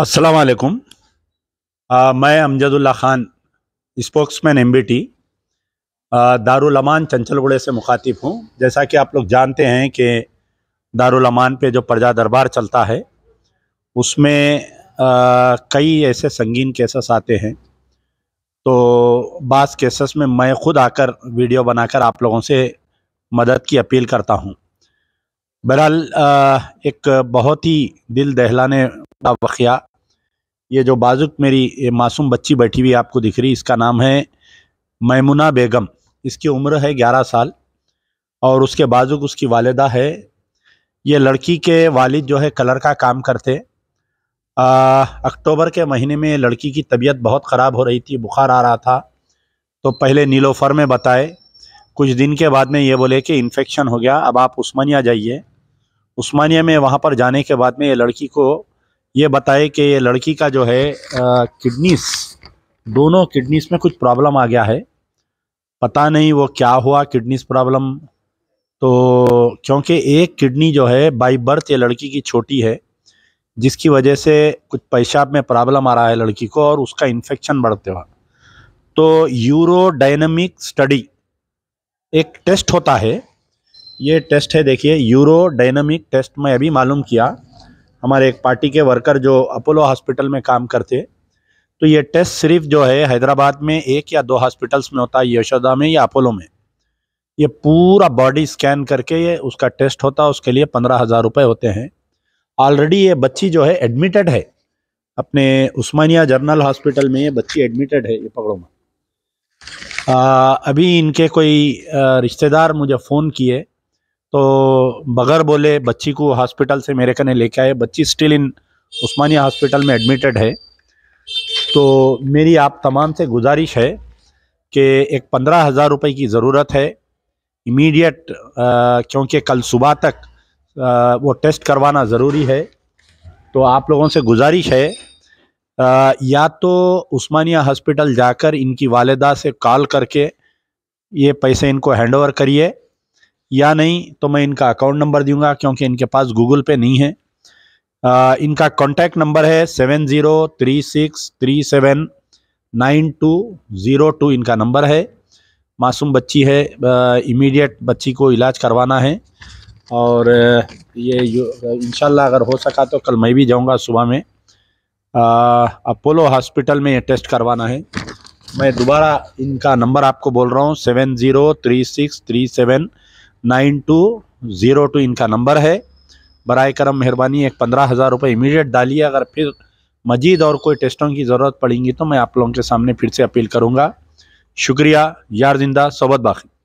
असलकुम uh, मैं Amjadullah Khan spokesman M B T uh, Darulaman Chanchalguda से मुखातिब हूँ जैसा कि आप लोग जानते हैं कि अमान पे जो प्रजा दरबार चलता है उसमें uh, कई ऐसे संगीन केसेस आते हैं तो बास केसेस में मैं ख़ुद आकर वीडियो बनाकर आप लोगों से मदद की अपील करता हूँ बहरहाल एक बहुत ही दिल दहलाने वाला वक़िया ये जो बाजुक मेरी मासूम बच्ची बैठी हुई आपको दिख रही इसका नाम है मैमुना बेगम इसकी उम्र है ग्यारह साल और उसके बाजुक उसकी वालदा है ये लड़की के वालिद जो है कलर का काम करते अक्टूबर के महीने में लड़की की तबीयत बहुत ख़राब हो रही थी बुखार आ रहा था तो पहले नीलोफर में बताए कुछ दिन के बाद में ये बोले कि इन्फेक्शन हो गया अब आप उस्मानिया जाइए उस्मानिया में वहाँ पर जाने के बाद में ये लड़की को ये बताए कि ये लड़की का जो है किडनीस दोनों किडनीस में कुछ प्रॉब्लम आ गया है पता नहीं वो क्या हुआ किडनीस प्रॉब्लम तो क्योंकि एक किडनी जो है बाई बर्थ ये लड़की की छोटी है जिसकी वजह से कुछ पेशाब में प्रॉब्लम आ रहा है लड़की को और उसका इन्फेक्शन बढ़ते हुआ तो यूरोडाइनमिक स्टडी एक टेस्ट होता है ये टेस्ट है देखिए यूरोडाइनमिक टेस्ट मैं अभी मालूम किया हमारे एक पार्टी के वर्कर जो अपोलो हॉस्पिटल में काम करते तो ये टेस्ट सिर्फ जो है हैदराबाद में एक या दो हॉस्पिटल्स में होता है यशोदा में या अपोलो में ये पूरा बॉडी स्कैन करके ये उसका टेस्ट होता है उसके लिए पंद्रह हज़ार रुपये होते हैं ऑलरेडी ये बच्ची जो है एडमिटेड है अपने उस्मानिया जर्नल हॉस्पिटल में ये बच्ची एडमिटेड है ये पकड़ो में अभी इनके कोई रिश्तेदार मुझे फ़ोन किए तो बगैर बोले बच्ची को हॉस्पिटल से मेरे कने लेके आए बच्ची स्टिल इन उस्मानिया हॉस्पिटल में एडमिटेड है तो मेरी आप तमाम से गुजारिश है कि एक पंद्रह हज़ार रुपये की ज़रूरत है इमीडिएट क्योंकि कल सुबह तक आ, वो टेस्ट करवाना ज़रूरी है तो आप लोगों से गुजारिश है आ, या तो उस्मानिया हॉस्पिटल जाकर इनकी वालदा से कॉल करके ये पैसे इनको हैंड ओवर करिए या नहीं तो मैं इनका अकाउंट नंबर दूंगा क्योंकि इनके पास गूगल पे नहीं है आ, इनका कॉन्टैक्ट नंबर है seven zero three six three seven nine two zero two इनका नंबर है मासूम बच्ची है इमीडिएट बच्ची को इलाज करवाना है और ये इन अगर हो सका तो कल मैं भी जाऊंगा सुबह में अपोलो हॉस्पिटल में ये टेस्ट करवाना है मैं दोबारा इनका नंबर आपको बोल रहा हूँ seven zero three six three seven nine two zero two इनका नंबर है बर करम मेहरबानी एक पंद्रह हज़ार रुपये इमीडिएट डालिए अगर फिर मजीद और कोई टेस्टों की ज़रूरत पड़ेगी तो मैं आप लोगों के सामने फिर से अपील करूँगा शुक्रिया यार जिंदा सोबत बाकी